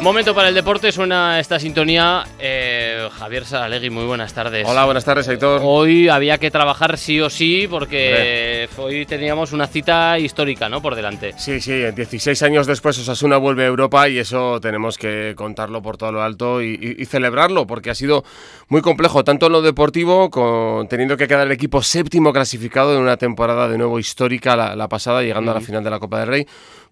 Momento para el deporte, suena esta sintonía. Eh, Javier Saralegui, muy buenas tardes. Hola, buenas tardes, Héctor. Hoy había que trabajar sí o sí porque hoy teníamos una cita histórica, ¿no? Por delante. Sí, sí, 16 años después Osasuna vuelve a Europa y eso tenemos que contarlo por todo lo alto y, celebrarlo porque ha sido muy complejo, tanto en lo deportivo, con, teniendo que quedar el equipo séptimo clasificado en una temporada de nuevo histórica la, pasada, llegando a la final de la Copa del Rey,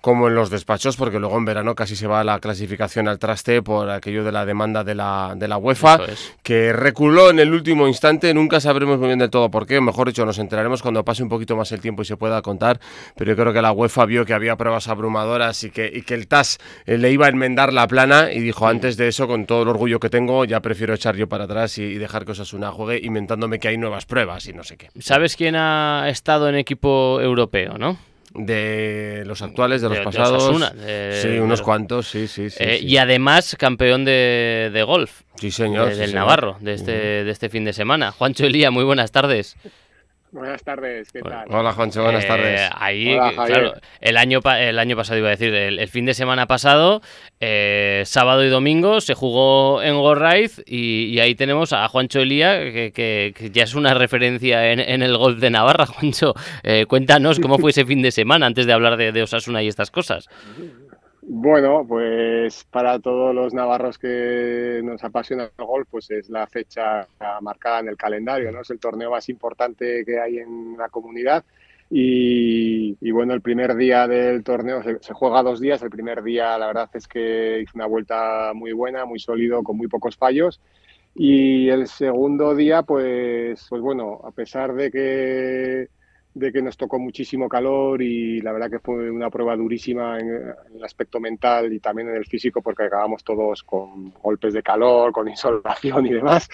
como en los despachos, porque luego en verano casi se va la clasificación al traste por aquello de la demanda de la, UEFA, que reculó en el último instante, nunca sabremos muy bien de todo por qué, mejor dicho, nos enteraremos cuando pase un poquito más el tiempo y se pueda contar, pero yo creo que la UEFA vio que había pruebas abrumadoras y que, y que el TAS eh, le iba a enmendar la plana y dijo, antes de eso, con todo el orgullo que tengo, ya prefiero echar yo para atrás y, dejar que una juegue inventándome que hay nuevas pruebas y no sé qué. ¿Sabes quién ha estado en equipo europeo, no? de los actuales, de los pasados. sí, unos cuantos, sí, sí, eh, sí, Y además campeón de, golf. Sí, señor. Eh, del Navarro, De, este, de este fin de semana. Juancho Elía, muy buenas tardes. Buenas tardes, ¿qué tal? Hola Juancho, buenas eh, tardes. Ahí, el año, el año pasado iba a decir, el, fin de semana pasado, eh, sábado y domingo, se jugó en Gorraiz y, y, ahí tenemos a Juancho Elía, que, ya es una referencia en, el golf de Navarra. Juancho, eh, cuéntanos cómo fue ese fin de semana antes de hablar de Osasuna y estas cosas. Bueno, pues para todos los navarros que nos apasiona el golf, pues es la fecha marcada en el calendario, ¿no? Es el torneo más importante que hay en la comunidad. Y, bueno, el primer día del torneo se, juega dos días. El primer día, la verdad es que hizo una vuelta muy buena, muy sólido, con muy pocos fallos. Y el segundo día, pues, pues bueno, a pesar de que de que nos tocó muchísimo calor y la verdad que fue una prueba durísima en, el aspecto mental y también en el físico porque acabamos todos con golpes de calor, con insolación y demás,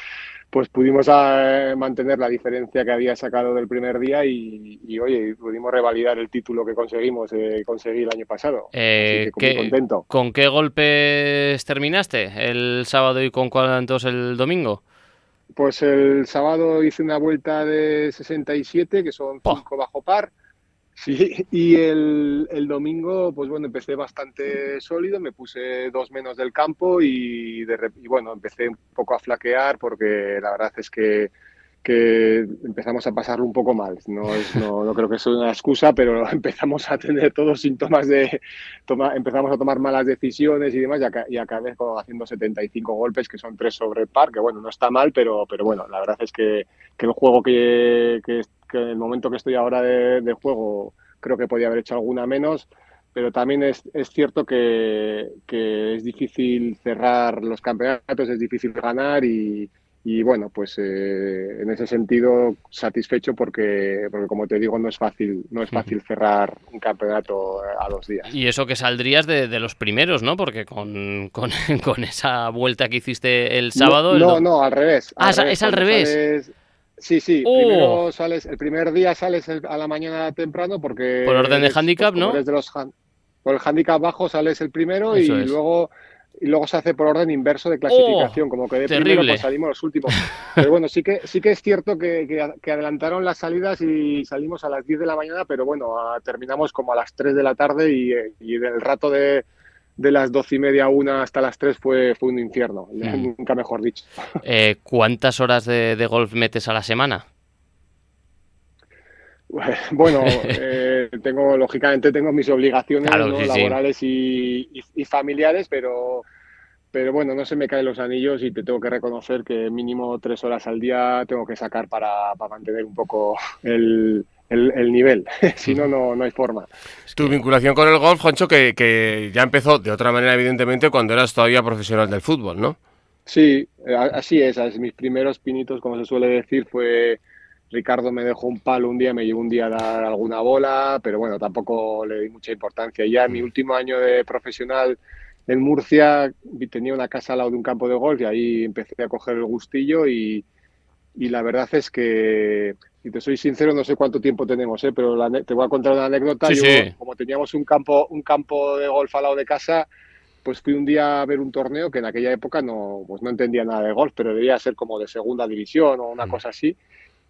pues pudimos ah, eh, mantener la diferencia que había sacado del primer día y, oye, pudimos revalidar el título que conseguimos, eh, conseguí el año pasado. Eh, que contento. ¿Con qué golpes terminaste el sábado y con cuántos el domingo? Pues el sábado hice una vuelta de 67, que son 5 bajo par. Sí, y el, domingo, pues bueno, empecé bastante sólido, me puse dos menos del campo y, de, y bueno, empecé un poco a flaquear porque la verdad es que que empezamos a pasarlo un poco mal. No, no, no, creo que sea una excusa, pero empezamos a tener todos síntomas de... empezamos a tomar malas decisiones y demás y, acabé haciendo 75 golpes, que son tres sobre par, que bueno, no está mal, pero, pero bueno, la verdad es que, que el juego que, que, el momento que estoy ahora de, juego creo que podía haber hecho alguna menos, pero también es, es cierto que es difícil cerrar los campeonatos, es difícil ganar y y bueno, pues eh, en ese sentido satisfecho porque, porque, como te digo, no es fácil, no es fácil cerrar un campeonato a dos días. Y eso que saldrías de, los primeros, ¿no? Porque con, esa vuelta que hiciste el sábado... No, no, al revés. ah, es al revés. Sí, sí. Oh. Primero sales, el primer día sales a la mañana temprano porque... Por orden de handicap, ¿no? por el handicap bajo sales el primero y luego y luego se hace por orden inverso de clasificación, oh, como que de primero pues, salimos los últimos. Pero bueno, sí que, sí que es cierto que, adelantaron las salidas y salimos a las 10 de la mañana, pero bueno, terminamos como a las 3 de la tarde y, y el rato de, de las doce y media a una hasta las 3 fue, fue un infierno, mm. nunca mejor dicho. Eh, ¿Cuántas horas de, de golf metes a la semana? Bueno, eh, tengo, lógicamente tengo mis obligaciones laborales Y, familiares, pero, pero bueno, no se me caen los anillos y te tengo que reconocer que mínimo tres horas al día tengo que sacar para, para mantener un poco el, el, nivel, si no, no hay forma. Tu vinculación con el golf, Juancho, que, que, ya empezó de otra manera, evidentemente, cuando eras todavía profesional del fútbol, ¿no? Sí, así es, mis primeros pinitos, como se suele decir, fue Ricardo me dejó un palo un día, me llevó un día a dar alguna bola, pero bueno, tampoco le di mucha importancia. Ya en mi mm. último año de profesional en Murcia tenía una casa al lado de un campo de golf y ahí empecé a coger el gustillo y, la verdad es que, si te soy sincero, no sé cuánto tiempo tenemos, ¿eh? pero te voy a contar una anécdota. Yo, Como teníamos un campo, un campo de golf al lado de casa, pues fui un día a ver un torneo que en aquella época no, pues no entendía nada de golf, pero debía ser como de segunda división o una mm. cosa así.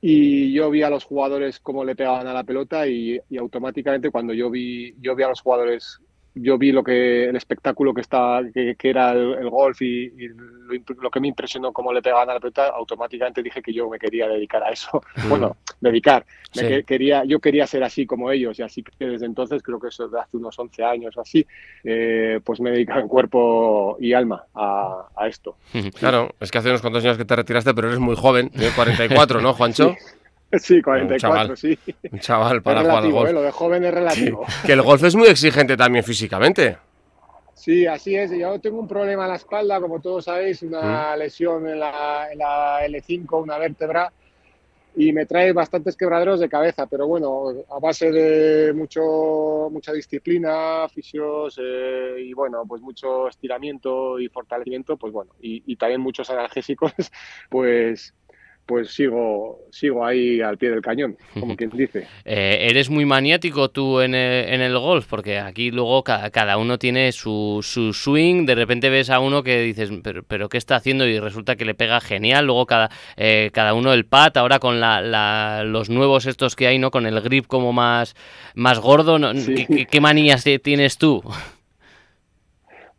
Y yo vi a los jugadores cómo le pegaban a la pelota y, automáticamente cuando yo vi, yo vi a los jugadores yo vi lo que el espectáculo que estaba, que, era el, golf y, lo, que me impresionó cómo le pegaban a la pelota automáticamente dije que yo me quería dedicar a eso bueno mm. dedicar me quería yo quería ser así como ellos y así que desde entonces creo que eso de hace unos 11 años o así eh, pues me dedico en cuerpo y alma a, esto claro es que hace unos cuantos años que te retiraste pero eres muy joven tienes ¿eh? 44 no Juancho Sí, 44, chaval, sí. Un chaval para jugar golf. Eh, lo de joven es relativo. que el golf es muy exigente también físicamente. Sí, así es. Yo tengo un problema en la espalda, como todos sabéis, una ¿Mm? lesión en la, L5, una vértebra, y me trae bastantes quebraderos de cabeza, pero bueno, a base de mucho, mucha disciplina, fisios eh, y bueno, pues mucho estiramiento y fortalecimiento, pues bueno, y también muchos analgésicos, pues pues sigo, sigo ahí al pie del cañón, como quien dice. Eh, eres muy maniático tú en el, en el golf, porque aquí luego cada, uno tiene su, su, swing, de repente ves a uno que dices, pero, ¿qué está haciendo? Y resulta que le pega genial, luego cada, eh, cada uno el pat, ahora con la, los nuevos estos que hay, ¿no? Con el grip como más, más gordo, ¿Qué, qué manías tienes tú?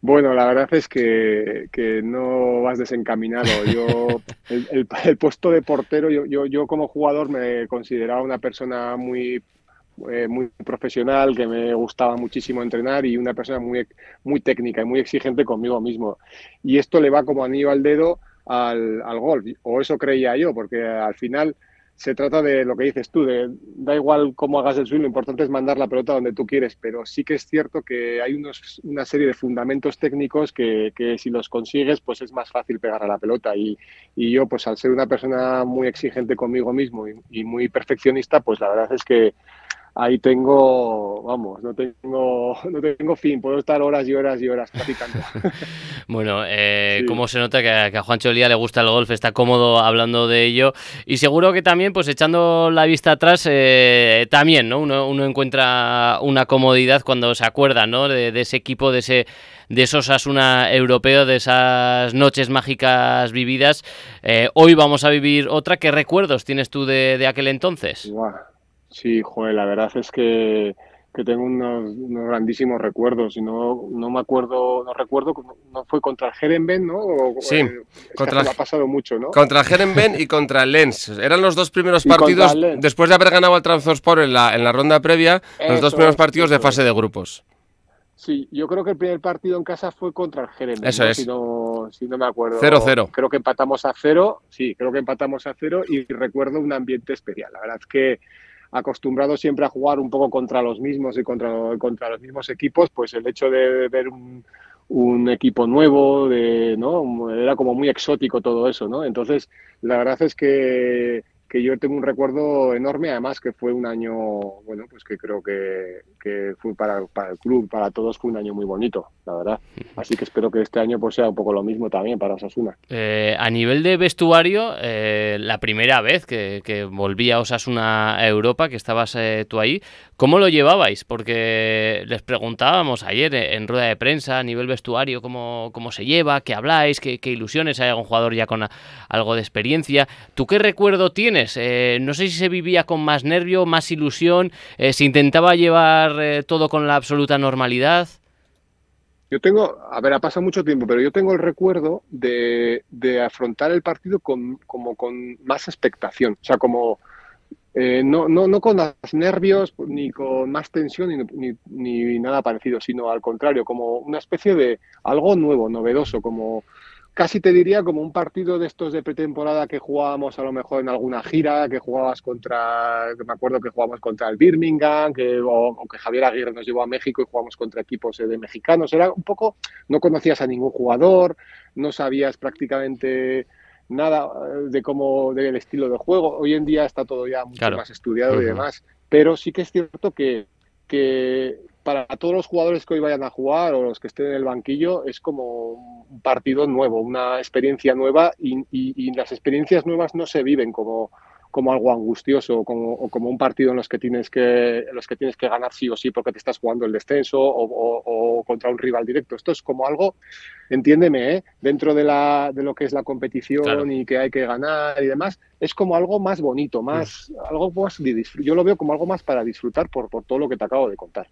Bueno, la verdad es que, no vas desencaminado. Yo, el, puesto de portero, yo, yo, yo, como jugador me consideraba una persona muy, eh, muy profesional, que me gustaba muchísimo entrenar y una persona muy, muy técnica y muy exigente conmigo mismo. Y esto le va como anillo al dedo al, al golf, o eso creía yo, porque al final se trata de lo que dices tú, de da igual cómo hagas el swing, lo importante es mandar la pelota donde tú quieres, pero sí que es cierto que hay unos, una serie de fundamentos técnicos que, que, si los consigues, pues es más fácil pegar a la pelota. Y, y yo, pues al ser una persona muy exigente conmigo mismo y, y muy perfeccionista, pues la verdad es que ahí tengo, vamos, no tengo, no tengo fin, puedo estar horas y horas y horas practicando. bueno, eh, cómo se nota que a, Juancho Lía le gusta el golf, está cómodo hablando de ello y seguro que también, pues echando la vista atrás, eh, también, ¿no? Uno, encuentra una comodidad cuando se acuerda, ¿no? De, ese equipo, de ese de esos Asuna europeos, de esas noches mágicas vividas. Eh, hoy vamos a vivir otra. ¿Qué recuerdos tienes tú de, aquel entonces? Sí, joder, la verdad es que, tengo unos, grandísimos recuerdos y no, no me acuerdo, no recuerdo, no fue contra el Herenben, ¿no? sí, eh, contra ha pasado mucho, ¿no? Contra el Herenben y contra el Lens. Eran los dos primeros partidos, después de haber ganado al Transport en la, en la ronda previa, los dos primeros partidos de fase de grupos. Sí, yo creo que el primer partido en casa fue contra el Herenben. Eso es. Si no, me acuerdo. 0-0. Creo que empatamos a cero. Sí, creo que empatamos a cero y recuerdo un ambiente especial. La verdad es que acostumbrado siempre a jugar un poco contra los mismos y contra, contra los mismos equipos, pues el hecho de ver un, equipo nuevo, de, ¿no? era como muy exótico todo eso, ¿no? Entonces, la verdad es que que yo tengo un recuerdo enorme, además que fue un año, bueno, pues que creo que, fue para, el club, para todos, fue un año muy bonito, la verdad. Así que espero que este año pues, sea un poco lo mismo también para Osasuna. Eh, a nivel de vestuario, eh, la primera vez que, volví volvía Osasuna a Europa, que estabas eh, tú ahí, ¿cómo lo llevabais? Porque les preguntábamos ayer en rueda de prensa, a nivel vestuario, cómo, cómo se lleva, qué habláis, qué, ilusiones, hay algún jugador ya con algo de experiencia. ¿Tú qué recuerdo tienes? Eh, no sé si se vivía con más nervio, más ilusión, eh, se intentaba llevar eh, todo con la absoluta normalidad. Yo tengo, a ver, ha pasado mucho tiempo, pero yo tengo el recuerdo de, afrontar el partido con, más expectación, o sea, como no, con más nervios ni con más tensión ni, nada parecido, sino al contrario, como una especie de algo nuevo, novedoso, como casi te diría como un partido de estos de pretemporada que jugábamos a lo mejor en alguna gira, que jugabas contra, me acuerdo que jugábamos contra el Birmingham, que, o, que Javier Aguirre nos llevó a México y jugamos contra equipos eh, de mexicanos. Era un poco, no conocías a ningún jugador, no sabías prácticamente nada eh, de cómo, del estilo de juego. Hoy en día está todo ya mucho más estudiado y demás, pero sí que es cierto que, que para todos los jugadores que hoy vayan a jugar o los que estén en el banquillo, es como un partido nuevo, una experiencia nueva y, las experiencias nuevas no se viven como, como algo angustioso o como un partido en los que tienes que los que tienes que ganar sí o sí porque te estás jugando el descenso o, contra un rival directo. Esto es como algo, entiéndeme, ¿eh? dentro de, la, de lo que es la competición y que hay que ganar y demás, es como algo más bonito, más algo más yo lo veo como algo más para disfrutar por todo lo que te acabo de contar.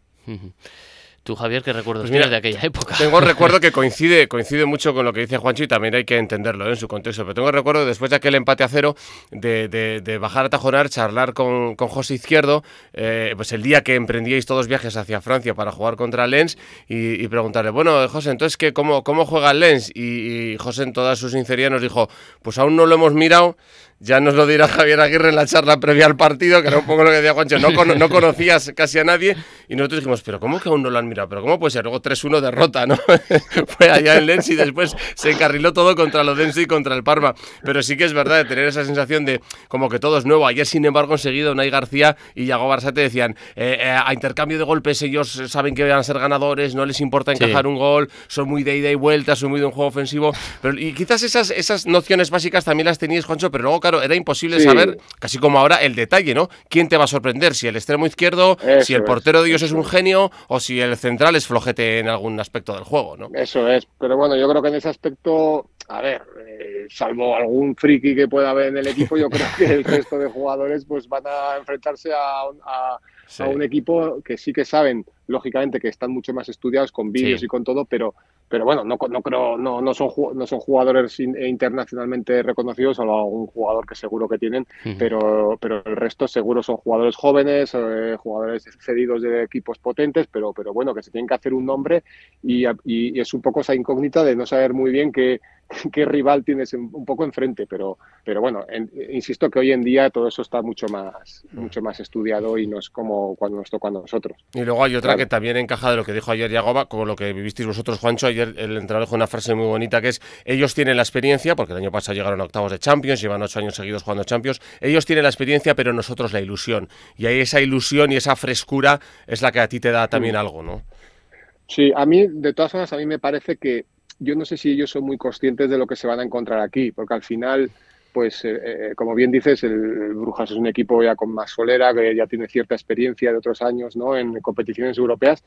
Tú, Javier, ¿qué recuerdos pues mira, de aquella época? Tengo un recuerdo que coincide, coincide mucho con lo que dice Juancho y también hay que entenderlo ¿eh? en su contexto. Pero tengo el recuerdo después de aquel empate a cero de, bajar a tajonar, charlar con, con José Izquierdo, eh, pues el día que emprendíais todos viajes hacia Francia para jugar contra Lens y, preguntarle, bueno, José, entonces, ¿qué, cómo, ¿cómo juega Lens? Y, y José, en toda su sinceridad, nos dijo, pues aún no lo hemos mirado. Ya nos lo dirá Javier Aguirre en la charla previa al partido, que era un poco lo que decía Juancho, no, conocías casi a nadie y nosotros dijimos, pero ¿cómo que aún no lo han mirado? ¿Pero cómo puede ser? Luego 3-1 derrota, ¿no? Fue allá en Lens y después se encarriló todo contra Lodense y contra el Parma. Pero sí que es verdad de tener esa sensación de como que todo es nuevo. Ayer, sin embargo, enseguida Unai García y Yago Barzate decían, eh, eh, a intercambio de golpes ellos saben que van a ser ganadores, no les importa encajar un gol, son muy de ida y vuelta, son muy de un juego ofensivo. Pero, y quizás esas, esas nociones básicas también las tenías, Juancho, pero luego era imposible saber, casi como ahora, el detalle, ¿no? ¿Quién te va a sorprender? Si el extremo izquierdo, si el portero de ellos es un genio o si el central es flojete en algún aspecto del juego, ¿no? Eso es, pero bueno, yo creo que en ese aspecto, a ver, eh, salvo algún friki que pueda haber en el equipo, yo creo que el resto de jugadores pues van a enfrentarse a, un equipo que sí que saben, lógicamente, que están mucho más estudiados con vídeos y con todo, pero pero bueno, no, no creo, no, no, son, no son jugadores eh, internacionalmente reconocidos, solo algún jugador que seguro que tienen, pero, pero el resto seguro son jugadores jóvenes, eh, jugadores cedidos de equipos potentes, pero, pero bueno, que se tienen que hacer un nombre y, y es un poco esa incógnita de no saber muy bien qué qué rival tienes un poco enfrente, pero, pero bueno, insisto que hoy en día todo eso está mucho más, mm. mucho más estudiado y no es como cuando nos tocó a nosotros. Y luego hay otra que también encaja de lo que dijo ayer Yagoba, como lo que vivisteis vosotros, Juancho. Ayer el entrenador dijo una frase muy bonita que es, ellos tienen la experiencia, porque el año pasado llegaron a octavos de Champions, llevan ocho años seguidos jugando Champions, ellos tienen la experiencia, pero nosotros la ilusión. Y ahí esa ilusión y esa frescura es la que a ti te da también mm. algo, ¿no? Sí, a mí, de todas formas, a mí me parece que yo no sé si ellos son muy conscientes de lo que se van a encontrar aquí, porque al final, pues eh, eh, como bien dices, el, Brujas es un equipo ya con más solera, que ya tiene cierta experiencia de otros años ¿no? en competiciones europeas.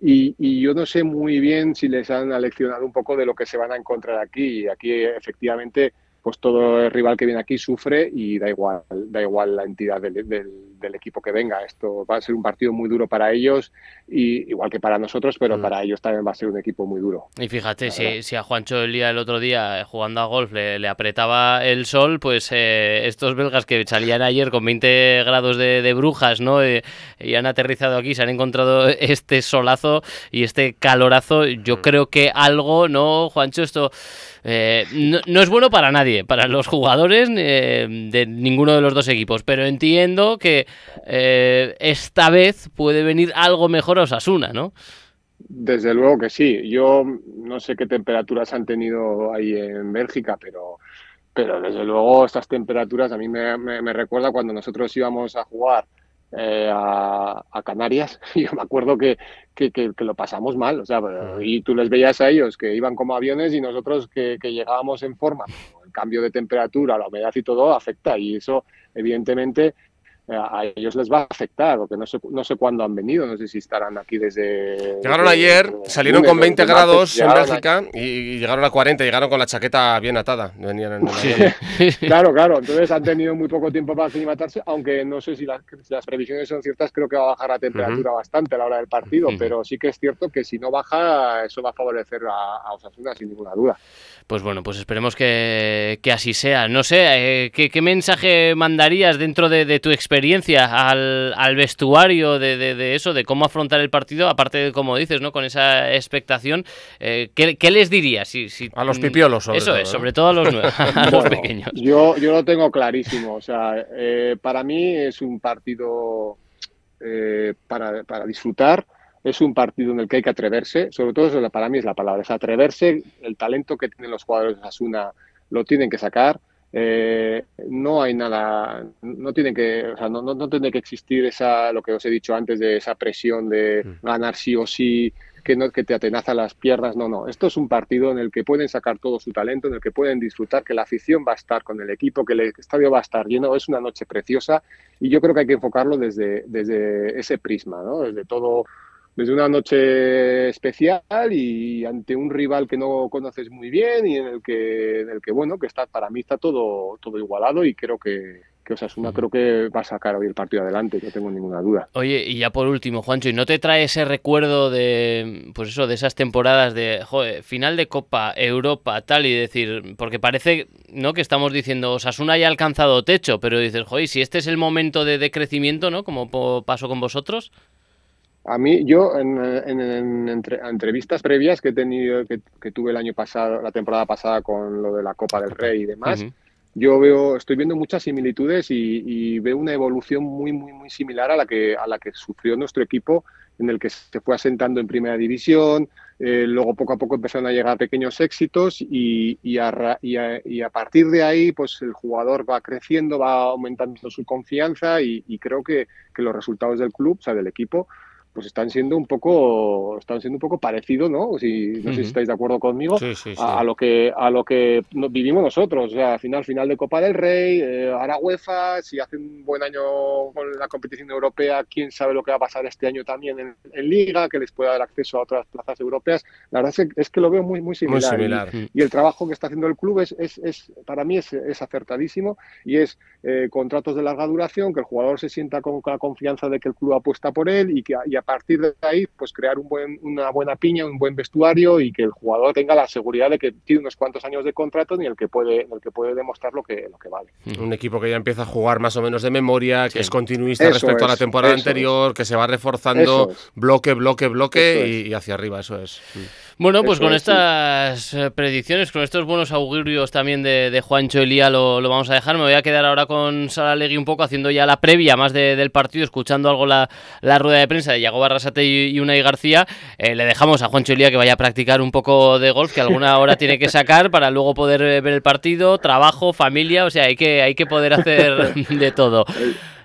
Y, yo no sé muy bien si les han aleccionado un poco de lo que se van a encontrar aquí. y Aquí, efectivamente, pues todo el rival que viene aquí sufre y da igual, da igual la entidad del, equipo que venga. Esto va a ser un partido muy duro para ellos, y, igual que para nosotros, pero mm. para ellos también va a ser un equipo muy duro. Y fíjate, si, a Juancho el día otro día, eh, jugando a golf, le, apretaba el sol, pues eh, estos belgas que salían ayer con 20 grados de, brujas, ¿no? Eh, y han aterrizado aquí, se han encontrado este solazo y este calorazo. Yo mm. creo que algo, ¿no, Juancho? Esto eh, no, es bueno para nadie, para los jugadores eh, de ninguno de los dos equipos, pero entiendo que eh, esta vez puede venir algo mejor a Osasuna, ¿no? Desde luego que sí. Yo no sé qué temperaturas han tenido ahí en Bélgica, pero, pero desde luego estas temperaturas a mí me, me recuerda cuando nosotros íbamos a jugar eh, a, Canarias, yo me acuerdo que, que, lo pasamos mal, o sea, y tú les veías a ellos que iban como aviones y nosotros que, llegábamos en forma. El cambio de temperatura, la humedad y todo afecta y eso, evidentemente, a ellos les va a afectar, porque no sé, no sé cuándo han venido, no sé si estarán aquí desde... Llegaron ayer, salieron con 20 grados en Bélgica y, llegaron a 40, llegaron con la chaqueta bien atada. claro, claro, entonces han tenido muy poco tiempo para aclimatarse, aunque no sé si las, previsiones son ciertas, creo que va a bajar la temperatura bastante a la hora del partido, pero sí que es cierto que si no baja, eso va a favorecer a, Osasuna sin ninguna duda. Pues bueno, pues esperemos que, así sea. No sé, eh, ¿qué, mensaje mandarías dentro de tu experiencia? experiencias al, vestuario de, eso, de cómo afrontar el partido, aparte de, como dices, ¿no? con esa expectación, eh, ¿qué, les dirías? Si, si, a los mm, pipiolos, sobre Eso es, sobre todo a los, pequeños. Yo, yo lo tengo clarísimo. O sea, eh, para mí es un partido eh, para, para disfrutar es un partido en el que hay que atreverse, sobre todo eso para mí es la palabra, es atreverse, el talento que tienen los jugadores de Asuna lo tienen que sacar, eh, no hay nada, no tiene que, no, no, no tiene que existir esa, lo que os he dicho antes, de esa presión de mm. ganar sí o sí, que, no, que te atenaza las piernas, no, no. Esto es un partido en el que pueden sacar todo su talento, en el que pueden disfrutar, que la afición va a estar con el equipo, que el estadio va a estar lleno. Es una noche preciosa y yo creo que hay que enfocarlo desde, desde ese prisma, ¿no? Desde todo desde una noche especial y ante un rival que no conoces muy bien y en el que, en el que bueno, que está para mí está todo, todo igualado y creo que, que Osasuna creo que va a sacar hoy el partido adelante, no tengo ninguna duda. Oye, y ya por último, Juancho, ¿y no te trae ese recuerdo de pues eso, de esas temporadas de final de Copa, Europa, tal y decir, porque parece no que estamos diciendo Osasuna ya ha alcanzado techo, pero dices, joder, si este es el momento de, decrecimiento crecimiento, ¿no? Como pasó con vosotros. A mí, yo en, entrevistas previas que he tenido, que, tuve el año pasado, la temporada pasada con lo de la Copa del Rey y demás, yo veo, estoy viendo muchas similitudes y, veo una evolución muy, muy, muy similar a la que a la que sufrió nuestro equipo, en el que se fue asentando en Primera División, eh, luego poco a poco empezaron a llegar pequeños éxitos y, a, partir de ahí pues el jugador va creciendo, va aumentando su confianza y, creo que, que, los resultados del club, o sea, del equipo, pues están siendo un poco están siendo un poco parecido no si no sé si estáis de acuerdo conmigo A, lo que a lo que vivimos nosotros o sea final final de Copa del Rey eh, ahora UEFA si hace un buen año con la competición europea quién sabe lo que va a pasar este año también en, Liga que les pueda dar acceso a otras plazas europeas la verdad es que, lo veo muy muy similar, Y, el trabajo que está haciendo el club es, es, para mí es, acertadísimo y es eh, contratos de larga duración que el jugador se sienta con, la confianza de que el club apuesta por él y que partir de ahí, pues crear un buen, una buena piña, un buen vestuario y que el jugador tenga la seguridad de que tiene unos cuantos años de contrato ni el que puede, el que puede demostrar lo que, lo que vale. Un equipo que ya empieza a jugar más o menos de memoria, que es continuista respecto a la temporada anterior, que se va reforzando bloque, bloque, bloque y, hacia arriba, eso es. Mm. Bueno, pues con estas eh, predicciones, con estos buenos augurios también de, Juancho Elía lo, vamos a dejar. Me voy a quedar ahora con Sara Legui un poco haciendo ya la previa más del partido, escuchando algo la, rueda de prensa de Yago Barrasate y, y Unai García. Eh, le dejamos a Juancho Elía que vaya a practicar un poco de golf, que alguna hora tiene que sacar para luego poder eh, ver el partido, trabajo, familia, o sea, hay que, hay que poder hacer de todo.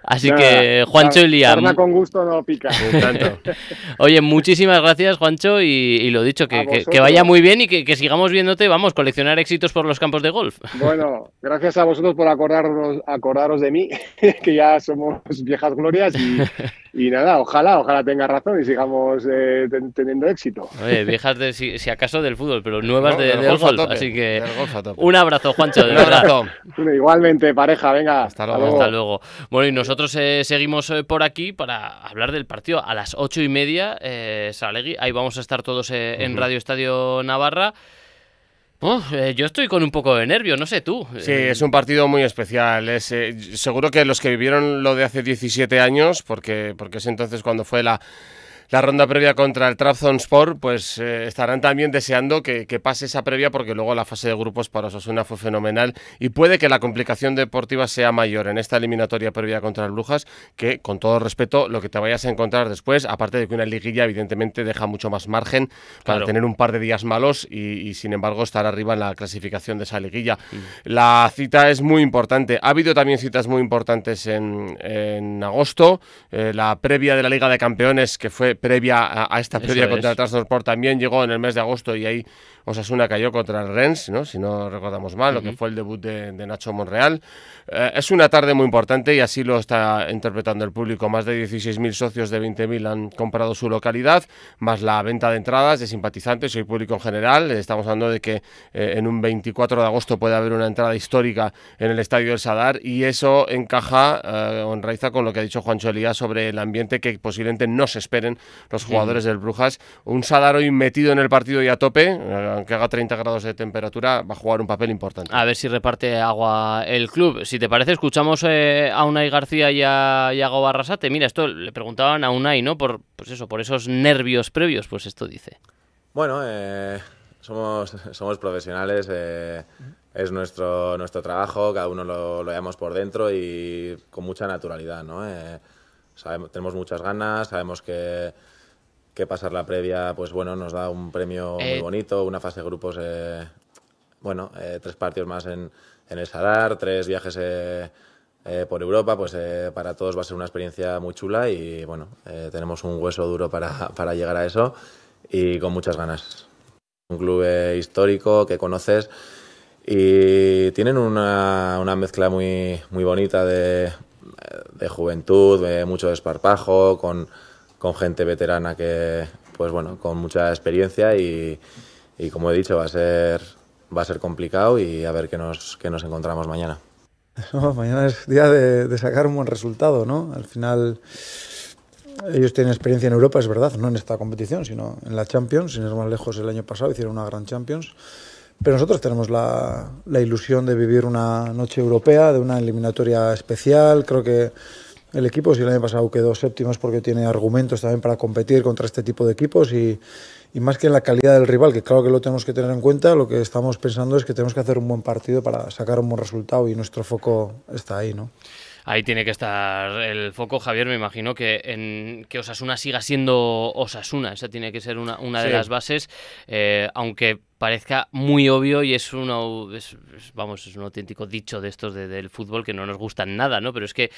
Así que, Juancho y Liam. con gusto no pica. Oye, muchísimas gracias, Juancho, y, lo dicho, que, vaya muy bien y que, sigamos viéndote, vamos, coleccionar éxitos por los campos de golf. Bueno, gracias a vosotros por acordaros, acordaros de mí, que ya somos viejas glorias y, Y nada, ojalá, ojalá tenga razón y sigamos eh, teniendo éxito. viejas si, acaso del fútbol, pero nuevas de, del, golf, así que un abrazo, Juancho, un abrazo. Igualmente, pareja, venga. Hasta luego. Bueno, y nosotros eh, seguimos eh, por aquí para hablar del partido. A las ocho y media, Salegui, ahí vamos a estar todos en Radio Estadio Navarra. Eh, yo estoy con un poco de nervio, no sé tú. Sí, es un partido muy especial. Es, eh, seguro que los que vivieron lo de hace 17 años, porque, porque es entonces cuando fue la la ronda previa contra el Trabzonspor, pues eh, estarán también deseando que, pase esa previa porque luego la fase de grupos para Osasuna fue fenomenal y puede que la complicación deportiva sea mayor en esta eliminatoria previa contra el Brujas que, con todo respeto, lo que te vayas a encontrar después, aparte de que una liguilla evidentemente deja mucho más margen para tener un par de días malos y, sin embargo estar arriba en la clasificación de esa liguilla. La cita es muy importante. Ha habido también citas muy importantes en, agosto. Eh, la previa de la Liga de Campeones que fue previa a, esta previa contra Transport también llegó en el mes de agosto y ahí Osasuna cayó contra el Rennes, ¿no? si no recordamos mal, lo que fue el debut de, Nacho Monreal. Eh, es una tarde muy importante y así lo está interpretando el público. Más de 16.000 socios de 20.000 han comprado su localidad, más la venta de entradas de simpatizantes y público en general. Eh, estamos hablando de que eh, en un 24 de agosto puede haber una entrada histórica en el Estadio del Sadar y eso encaja, eh, enraiza con lo que ha dicho Juancho Elías sobre el ambiente que posiblemente no se esperen los jugadores del Brujas. Un Sadar hoy metido en el partido y a tope aunque haga 30 grados de temperatura, va a jugar un papel importante. A ver si reparte agua el club. Si te parece, escuchamos eh, a Unai García y a Iago Barrasate. Mira, esto le preguntaban a Unai, ¿no? Por, pues eso, por esos nervios previos, pues esto dice. Bueno, eh, somos, profesionales, eh, es nuestro, nuestro trabajo, cada uno lo, lo por dentro y con mucha naturalidad, ¿no? Sabemos, tenemos muchas ganas, sabemos que que pasar la previa, pues bueno, nos da un premio muy eh, bonito, una fase de grupos, eh, bueno, eh, tres partidos más en, en el Sadar, tres viajes por Europa, pues para todos va a ser una experiencia muy chula y bueno, tenemos un hueso duro para, llegar a eso y con muchas ganas. Un club histórico que conoces y tienen una, mezcla muy, muy bonita de, de juventud, mucho desparpajo, con con gente veterana que, pues bueno, con mucha experiencia y, como he dicho, va a ser va a ser complicado y a ver qué nos, nos encontramos mañana. Oh, mañana es día de, sacar un buen resultado, ¿no? Al final ellos tienen experiencia en Europa, es verdad, no en esta competición, sino en la Champions, sin ir más lejos el año pasado hicieron una gran Champions, pero nosotros tenemos la ilusión de vivir una noche europea, de una eliminatoria especial, creo que el equipo. Si el año pasado quedó séptimo es porque tiene argumentos también para competir contra este tipo de equipos y, más que en la calidad del rival, que claro que lo tenemos que tener en cuenta, lo que estamos pensando es que tenemos que hacer un buen partido para sacar un buen resultado y nuestro foco está ahí, ¿no? Ahí tiene que estar el foco, Javier. Me imagino que, en, que Osasuna siga siendo Osasuna. Esa tiene que ser una, una de las bases. Eh, aunque parezca muy obvio y es, uno vamos, es un auténtico dicho de estos del fútbol que no nos gustan nada, ¿no? Pero es que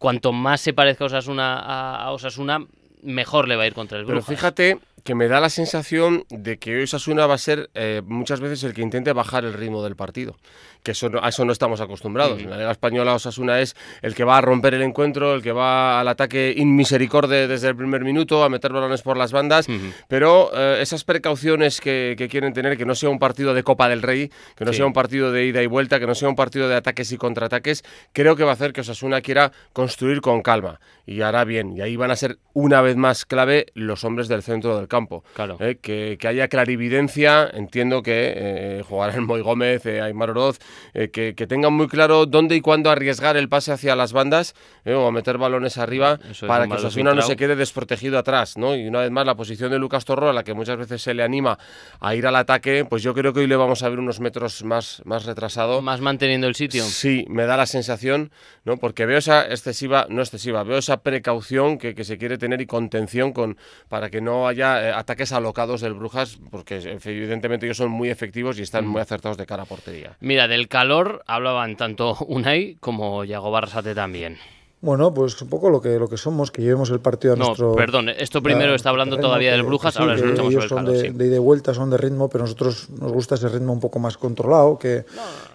cuanto más se parezca Osasuna a Osasuna, mejor le va a ir contra el grupo. Pero fíjate que me da la sensación de que Osasuna va a ser eh, muchas veces el que intente bajar el ritmo del partido que eso a eso no estamos acostumbrados. En mm. la Liga Española Osasuna es el que va a romper el encuentro, el que va al ataque inmisericorde desde el primer minuto, a meter balones por las bandas, pero eh, esas precauciones que, quieren tener, que no sea un partido de Copa del Rey, que no sea un partido de ida y vuelta, que no sea un partido de ataques y contraataques, creo que va a hacer que Osasuna quiera construir con calma y hará bien. Y ahí van a ser una vez más clave los hombres del centro del campo. Claro. Eh, que, haya clarividencia, entiendo que eh, jugarán Moy Gómez, Aymar Oroz, eh, que, que, tengan muy claro dónde y cuándo arriesgar el pase hacia las bandas eh, o meter balones arriba para que Osasuna no se quede desprotegido atrás. ¿no? Y una vez más, la posición de Lucas Torro, a la que muchas veces se le anima a ir al ataque, pues yo creo que hoy le vamos a ver unos metros más, más retrasado. Más manteniendo el sitio. Sí, me da la sensación, ¿no? porque veo esa excesiva, no excesiva, veo esa precaución que, que se quiere tener y contención con, para que no haya eh, ataques alocados del Brujas, porque evidentemente ellos son muy efectivos y están mm. muy acertados de cara a portería. Mira, de el calor hablaban tanto Unai como Yago Barrasate también. Bueno, pues un poco lo que, lo que somos, que llevemos el partido a no, nuestro. Perdón, esto primero está hablando todavía de, del Brujas, ahora les sobre el de, sí. de, vuelta, son de ritmo, pero nosotros nos gusta ese ritmo un poco más controlado, que,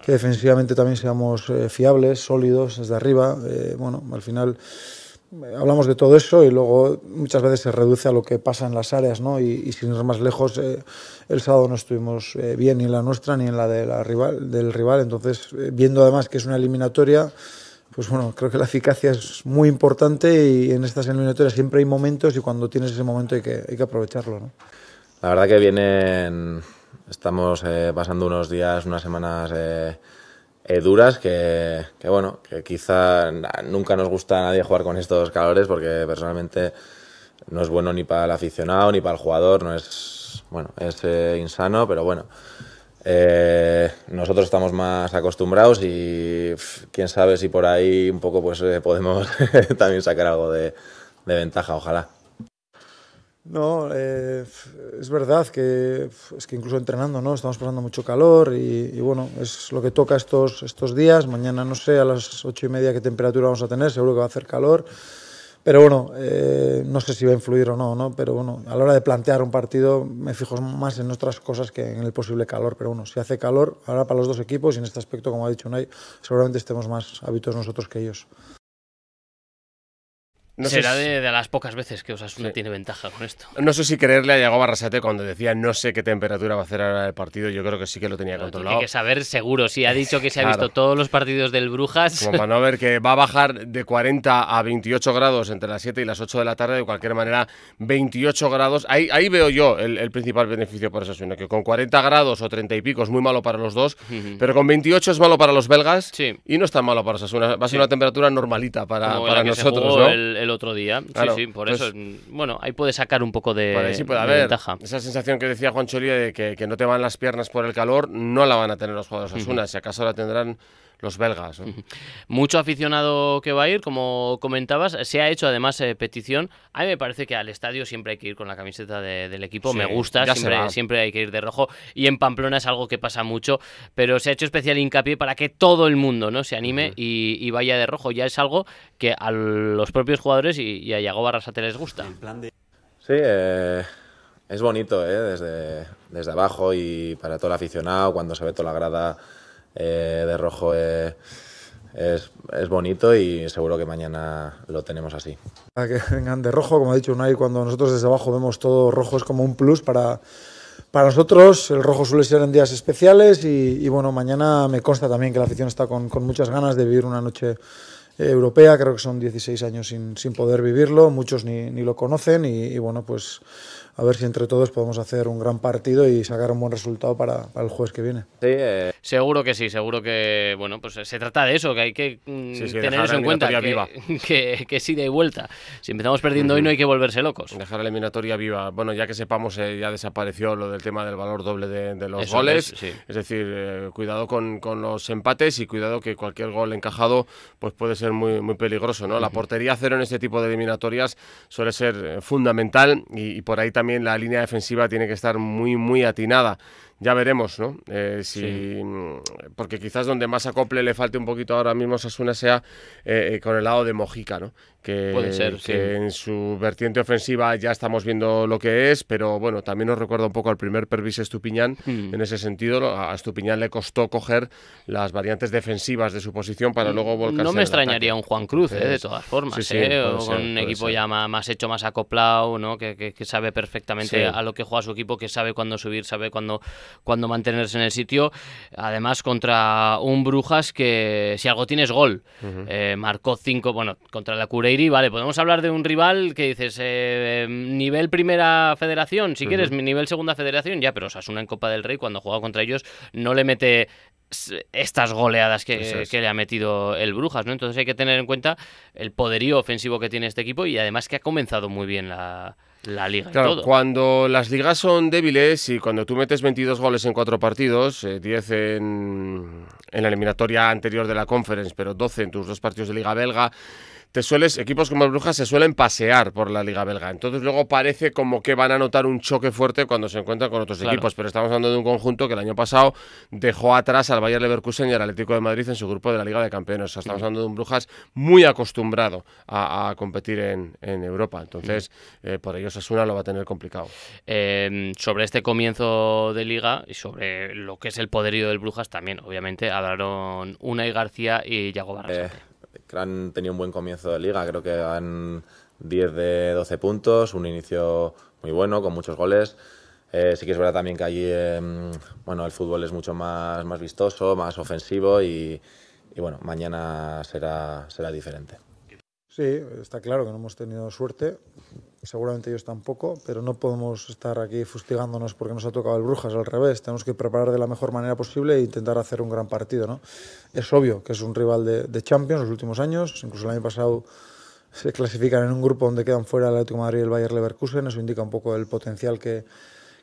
que defensivamente también seamos eh, fiables, sólidos desde arriba. Eh, bueno, al final hablamos de todo eso y luego muchas veces se reduce a lo que pasa en las áreas, ¿no? Y, y sin ir más lejos, eh, el sábado no estuvimos eh, bien ni en la nuestra ni en la, de la rival, del rival, entonces eh, viendo además que es una eliminatoria, pues bueno, creo que la eficacia es muy importante y en estas eliminatorias siempre hay momentos y cuando tienes ese momento hay que, aprovecharlo, La verdad que vienen, estamos pasando unos días, unas semanas eh, duras que, bueno, que quizá nunca nos gusta a nadie jugar con estos calores porque personalmente no es bueno ni para el aficionado ni para el jugador, no es, bueno, es eh, insano, pero bueno. Eh, nosotros estamos más acostumbrados y quién sabe si por ahí un poco pues podemos también sacar algo de ventaja, ojalá. No, eh, es verdad que es que incluso entrenando, ¿no? Estamos pasando mucho calor y, bueno, es lo que toca estos, estos días. Mañana no sé a las ocho y media qué temperatura vamos a tener, seguro que va a hacer calor. Pero bueno, eh, no sé si va a influir o no, ¿no? Pero bueno, a la hora de plantear un partido me fijo más en otras cosas que en el posible calor. Pero bueno, si hace calor, ahora para los dos equipos y en este aspecto, como ha dicho Unai, seguramente estemos más hábitos nosotros que ellos. Será de, las pocas veces que Osasuna tiene ventaja con esto. No sé si creerle a Yago Barrasate cuando decía no sé qué temperatura va a hacer ahora el partido. Yo creo que sí que lo tenía controlado. Tiene que saber seguro. Si ha dicho que se ha visto todos los partidos del Brujas. Como para no ver que va a bajar de 40 a 28 grados entre las 7 y las 8 de la tarde. De cualquier manera, 28 grados. Ahí, ahí veo yo el, principal beneficio para Osasuna. Que con 40 grados o 30 y pico es muy malo para los dos. Pero con 28 es malo para los belgas. Sí. Y no es tan malo para Osasuna. Va a ser una temperatura normalita para, nosotros. ¿no? el otro día. sí, sí, por eso. Mm, bueno, ahí puede sacar un poco de, ventaja. Esa sensación que decía Juan Cholía de que, no te van las piernas por el calor, no la van a tener los jugadores Asuna. Si acaso la tendrán los belgas. Mucho aficionado que va a ir, como comentabas. Se ha hecho además eh, petición. A mí me parece que al estadio siempre hay que ir con la camiseta del equipo. me gusta, siempre, hay que ir de rojo. Y en Pamplona es algo que pasa mucho, pero se ha hecho especial hincapié para que todo el mundo ¿no? se anime y, vaya de rojo. Ya es algo que a los propios jugadores y, y a Yago Barrasate les gusta. Sí, eh, es bonito eh, Desde, desde abajo y para todo el aficionado, cuando se ve toda la grada eh, de rojo es, es, bonito y seguro que mañana lo tenemos así. Para ah, que vengan de rojo, como ha dicho Unai, cuando nosotros desde abajo vemos todo rojo es como un plus para, para nosotros. El rojo suele ser en días especiales y, bueno, mañana me consta también que la afición está con, con muchas ganas de vivir una noche europea, creo que son 16 años sin, sin poder vivirlo, muchos ni, ni lo conocen y, y, bueno, pues a ver si entre todos podemos hacer un gran partido y sacar un buen resultado para, el jueves que viene. Eh. Seguro que sí, seguro que, bueno, pues se trata de eso, que hay que mm, tener eso en cuenta, que, Que, vuelta. Si empezamos perdiendo hoy no hay que volverse locos. Dejar la eliminatoria viva. Bueno, ya que sepamos, eh, ya desapareció lo del tema del valor doble de, los goles. Es, decir, eh, cuidado con, los empates y cuidado que cualquier gol encajado pues puede ser muy, muy peligroso, ¿no? La portería cero en este tipo de eliminatorias suele ser fundamental y, y por ahí también también la línea defensiva tiene que estar muy, muy atinada. Ya veremos, ¿no? Eh, mm, porque quizás donde más acople le falte un poquito ahora mismo Sasuna sea eh, eh, con el lado de Mojica, ¿no? Que, Puede ser, que en su vertiente ofensiva ya estamos viendo lo que es, pero bueno, también nos recuerda un poco al primer Pervis Estupiñán. Hmm. En ese sentido, a Estupiñán le costó coger las variantes defensivas de su posición para luego mm, volcarse. No me extrañaría un Juan Cruz, eh, de todas formas, sí, o un equipo ya más, hecho, más acoplado, ¿no? Que, que sabe perfectamente a lo que juega su equipo, que sabe cuándo subir, sabe cuándo cuando mantenerse en el sitio. Además, contra un Brujas que si algo tienes gol. Eh, marcó cinco, bueno, contra la Cureiri, vale, podemos hablar de un rival que dices, eh, nivel primera federación, si quieres, nivel segunda federación, ya, pero una en Copa del Rey, cuando juega contra ellos, no le mete estas goleadas que, que, le ha metido el Brujas, ¿no? Entonces hay que tener en cuenta el poderío ofensivo que tiene este equipo y además que ha comenzado muy bien la, liga. Claro, cuando las ligas son débiles y cuando tú metes 22 goles en cuatro partidos, 10 eh, en, en la eliminatoria anterior de la Conference, pero 12 en tus dos partidos de Liga Belga te sueles, equipos como el Brujas se suelen pasear por la Liga Belga. Entonces luego parece como que van a notar un choque fuerte cuando se encuentran con otros equipos. Pero estamos hablando de un conjunto que el año pasado dejó atrás al Bayern Leverkusen y al Atlético de Madrid en su grupo de la Liga de Campeones. estamos hablando de un Brujas muy acostumbrado a, competir en, Europa. Entonces, eh, por ello Sasuna lo va a tener complicado. Em, sobre este comienzo de Liga y sobre lo que es el poderío del Brujas también, obviamente, hablaron Una y García y Yago Barrasate. Eh, han tenido un buen comienzo de liga, creo que han 10 de 12 puntos, un inicio muy bueno, con muchos goles. Eh, sí que es verdad también que allí em, bueno, el fútbol es mucho más, vistoso, más ofensivo y, y bueno, mañana será, será diferente. Sí, está claro que no hemos tenido suerte, seguramente ellos tampoco, pero no podemos estar aquí fustigándonos porque nos ha tocado el Brujas, al revés, tenemos que preparar de la mejor manera posible e intentar hacer un gran partido. ¿no? Es obvio que es un rival de, Champions los últimos años, incluso el año pasado se clasifican en un grupo donde quedan fuera el Atlético de Madrid y el Bayern Leverkusen, eso indica un poco el potencial que,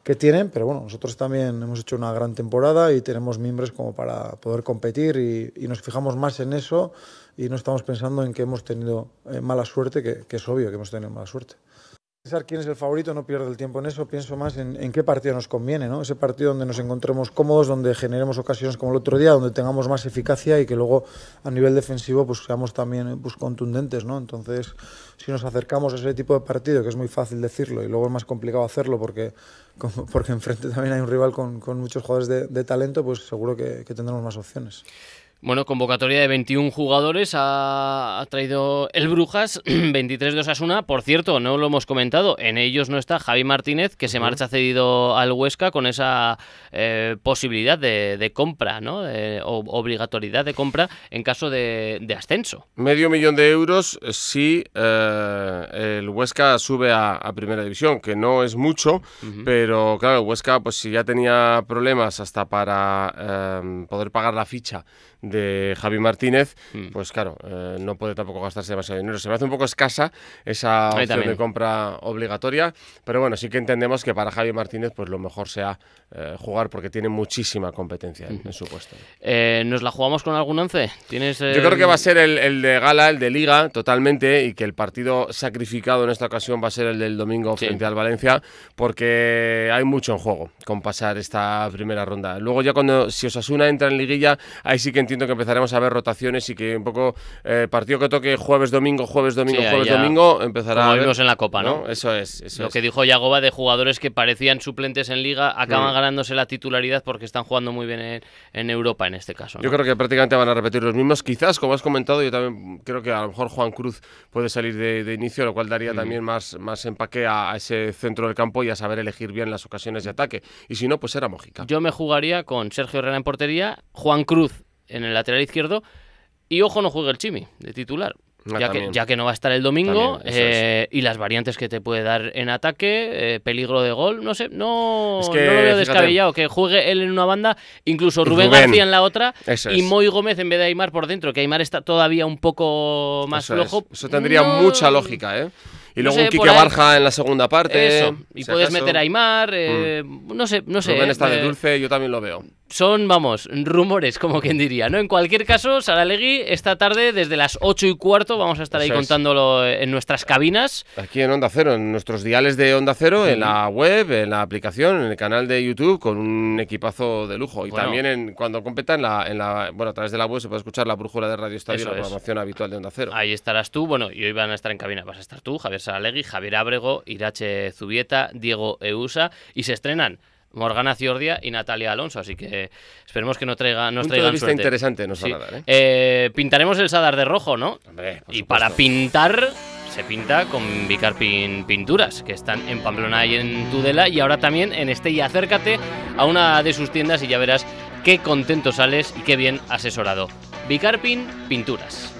que tienen, pero bueno, nosotros también hemos hecho una gran temporada y tenemos miembros como para poder competir y, nos fijamos más en eso y no estamos pensando en que hemos tenido eh, mala suerte, que es obvio que hemos tenido mala suerte pensar quién es el favorito, no pierdo el tiempo en eso, pienso más en, qué partido nos conviene, ¿no? Ese partido donde nos encontremos cómodos, donde generemos ocasiones como el otro día, donde tengamos más eficacia y que luego a nivel defensivo pues seamos también pues, contundentes, ¿no? Entonces, si nos acercamos a ese tipo de partido, que es muy fácil decirlo y luego es más complicado hacerlo porque, porque enfrente también hay un rival con, muchos jugadores de, talento, pues seguro que tendremos más opciones. Bueno, convocatoria de 21 jugadores ha, traído el Brujas, 23 a una. Por cierto, no lo hemos comentado, en ellos no está Javi Martínez, que se marcha cedido al Huesca con esa eh, posibilidad de, compra, ¿no? o, obligatoriedad de compra en caso de, ascenso. Medio millón de euros si eh, el Huesca sube a, Primera División, que no es mucho, pero claro, el Huesca, pues si ya tenía problemas hasta para eh, poder pagar la ficha de Javi Martínez, mm. pues claro, eh, no puede tampoco gastarse demasiado dinero. Se me hace un poco escasa esa opción de compra obligatoria, pero bueno, sí que entendemos que para Javi Martínez pues lo mejor sea eh, jugar porque tiene muchísima competencia en, su puesto. Eh, ¿Nos la jugamos con algún once? ¿Tienes, Yo creo que va a ser el, de Gala, el de Liga, totalmente, y que el partido sacrificado en esta ocasión va a ser el del domingo frente al Valencia, porque hay mucho en juego con pasar esta primera ronda. Luego ya cuando si Osasuna entra en liguilla, ahí sí que entiendo que empezaremos a ver rotaciones y que un poco eh, partido que toque jueves, domingo, jueves, domingo, jueves, domingo, empezará a. en la Copa, ¿no? Eso es. Lo que dijo Yagoba de jugadores que parecían suplentes en Liga acaban mm. ganándose la titularidad porque están jugando muy bien en, Europa en este caso. Yo creo que prácticamente van a repetir los mismos. Quizás, como has comentado, yo también creo que a lo mejor Juan Cruz puede salir de, inicio, lo cual daría mm. también más, más empaque a, ese centro del campo y a saber elegir bien las ocasiones de ataque. Y si no, pues era Mojica. Yo me jugaría con Sergio Herrera en portería, Juan Cruz en el lateral izquierdo. Y ojo, no juegue el Chimi de titular. Ah, ya, que, ya, que, no va a estar el domingo eh, y las variantes que te puede dar en ataque, eh, peligro de gol, no sé, no, no lo veo descabellado. Que juegue él en una banda, incluso Rubén, García en la otra y Moy Gómez en vez de Aymar por dentro, que Aymar está todavía un poco más flojo. Eso tendría mucha lógica, ¿eh? Y luego un Quique Barja en la segunda parte. Y puedes meter a Aymar. Eh, mm. No sé, no sé. Rubén está de dulce, yo también lo veo son, vamos, rumores, como quien diría, ¿no? En cualquier caso, Sara esta tarde, desde las 8 y cuarto, vamos a estar ahí contándolo en nuestras cabinas. Aquí en Onda Cero, en nuestros diales de Onda Cero, en la web, en la aplicación, en el canal de YouTube, con un equipazo de lujo. Y también en, cuando competa, en la, a través de la web se puede escuchar la brújula de Radio Estadio, la programación habitual de Onda Cero. Ahí estarás tú, bueno, y hoy van a estar en cabina, vas a estar tú, Javier Saralegui, Javier Abrego, Irache Zubieta, Diego Eusa, y se estrenan Morgana Ciordia y Natalia Alonso, así que esperemos que no traiga, nos Punto vista interesante nos ¿eh? Eh, Pintaremos el Sadar de rojo, ¿no? y para pintar se pinta con Bicarpin Pinturas, que están en Pamplona y en Tudela, y ahora también en Estella. Acércate a una de sus tiendas y ya verás qué contento sales y qué bien asesorado. Bicarpin Pinturas.